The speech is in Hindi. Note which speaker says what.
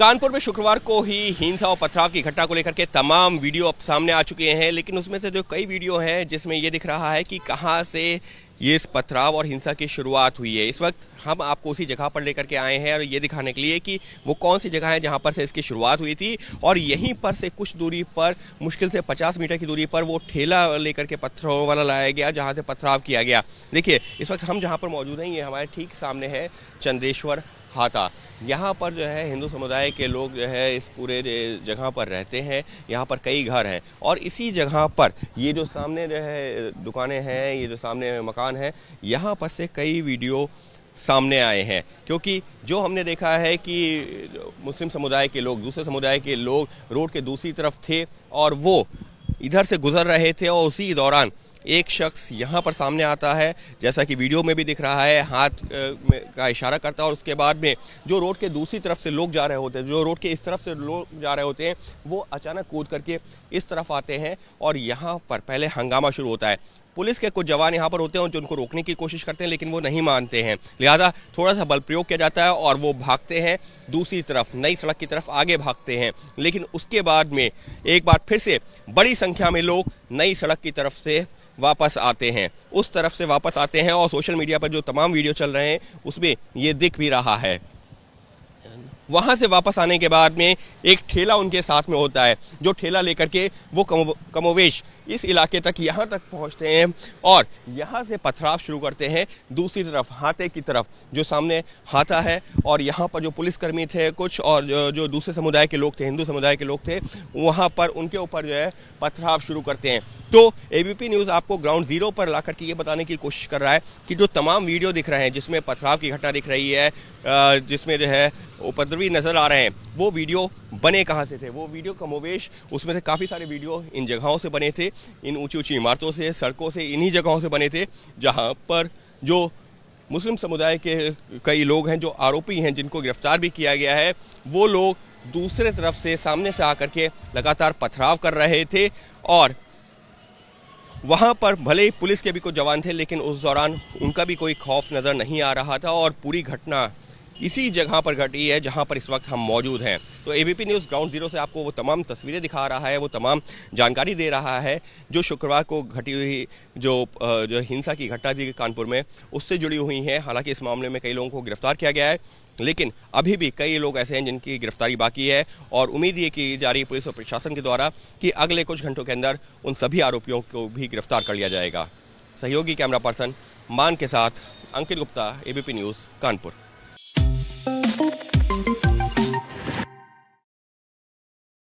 Speaker 1: कानपुर में शुक्रवार को ही हिंसा और पथराव की घटना को लेकर के तमाम वीडियो अब सामने आ चुके हैं लेकिन उसमें से जो कई वीडियो हैं जिसमें ये दिख रहा है कि कहाँ से ये इस पथराव और हिंसा की शुरुआत हुई है इस वक्त हम आपको उसी जगह पर लेकर के आए हैं और ये दिखाने के लिए कि वो कौन सी जगह है जहाँ पर से इसकी शुरुआत हुई थी और यहीं पर से कुछ दूरी पर मुश्किल से 50 मीटर की दूरी पर वो ठेला लेकर के पत्थरों वाला लाया गया जहाँ से पथराव किया गया देखिए इस वक्त हम जहाँ पर मौजूद हैं ये हमारे ठीक सामने है चंद्रेश्वर हाथा यहाँ पर जो है हिंदू समुदाय के लोग जो है इस पूरे जगह पर रहते हैं यहाँ पर कई घर हैं और इसी जगह पर ये जो सामने जो है दुकानें हैं ये जो सामने मकान है यहाँ पर से कई वीडियो सामने आए हैं क्योंकि जो हमने देखा है कि मुस्लिम समुदाय के लोग दूसरे समुदाय के लोग रोड के दूसरी तरफ थे और वो इधर से गुजर रहे थे और उसी दौरान एक शख्स यहाँ पर सामने आता है जैसा कि वीडियो में भी दिख रहा है हाथ का इशारा करता है और उसके बाद में जो रोड के दूसरी तरफ से लोग जा रहे होते हैं जो रोड के इस तरफ से लोग जा रहे होते हैं वो अचानक कूद करके इस तरफ आते हैं और यहाँ पर पहले हंगामा शुरू होता है पुलिस के कुछ जवान यहाँ पर होते हैं जो उनको रोकने की कोशिश करते हैं लेकिन वो नहीं मानते हैं लिहाजा थोड़ा सा बल प्रयोग किया जाता है और वो भागते हैं दूसरी तरफ नई सड़क की तरफ आगे भागते हैं लेकिन उसके बाद में एक बार फिर से बड़ी संख्या में लोग नई सड़क की तरफ से वापस आते हैं उस तरफ से वापस आते हैं और सोशल मीडिया पर जो तमाम वीडियो चल रहे हैं उसमें ये दिख भी रहा है वहाँ से वापस आने के बाद में एक ठेला उनके साथ में होता है जो ठेला लेकर के वो कमो कमोवेश इस इलाके तक यहाँ तक पहुँचते हैं और यहाँ से पथराव शुरू करते हैं दूसरी तरफ हाथे की तरफ जो सामने हाथा है और यहाँ पर जो पुलिसकर्मी थे कुछ और जो, जो दूसरे समुदाय के लोग थे हिंदू समुदाय के लोग थे वहाँ पर उनके ऊपर जो है पथराव शुरू करते हैं तो एबीपी न्यूज़ आपको ग्राउंड जीरो पर ला करके ये बताने की कोशिश कर रहा है कि जो तमाम वीडियो दिख रहे हैं जिसमें पथराव की घटना दिख रही है जिसमें जो है उपद्रवी नज़र आ रहे हैं वो वीडियो बने कहाँ से थे वो वीडियो कमोवेश उसमें से काफ़ी सारे वीडियो इन जगहों से बने थे इन ऊंची ऊंची इमारतों से सड़कों से इन्हीं जगहों से बने थे जहाँ पर जो मुस्लिम समुदाय के कई लोग हैं जो आरोपी हैं जिनको गिरफ्तार भी किया गया है वो लोग दूसरे तरफ से सामने से आकर के लगातार पथराव कर रहे थे और वहाँ पर भले ही पुलिस के भी कुछ जवान थे लेकिन उस दौरान उनका भी कोई खौफ नज़र नहीं आ रहा था और पूरी घटना इसी जगह पर घटी है जहां पर इस वक्त हम मौजूद हैं तो एबीपी न्यूज़ ग्राउंड जीरो से आपको वो तमाम तस्वीरें दिखा रहा है वो तमाम जानकारी दे रहा है जो शुक्रवार को घटी हुई जो जो हिंसा की घटना थी कानपुर में उससे जुड़ी हुई हैं हालांकि इस मामले में कई लोगों को गिरफ्तार किया गया है लेकिन अभी भी कई लोग ऐसे हैं जिनकी गिरफ्तारी बाकी है और उम्मीद ये की जा रही है पुलिस और प्रशासन के द्वारा कि अगले कुछ घंटों के अंदर उन सभी आरोपियों को भी गिरफ्तार कर लिया जाएगा सहयोगी कैमरा पर्सन मान के साथ अंकित गुप्ता एबीपी न्यूज़ कानपुर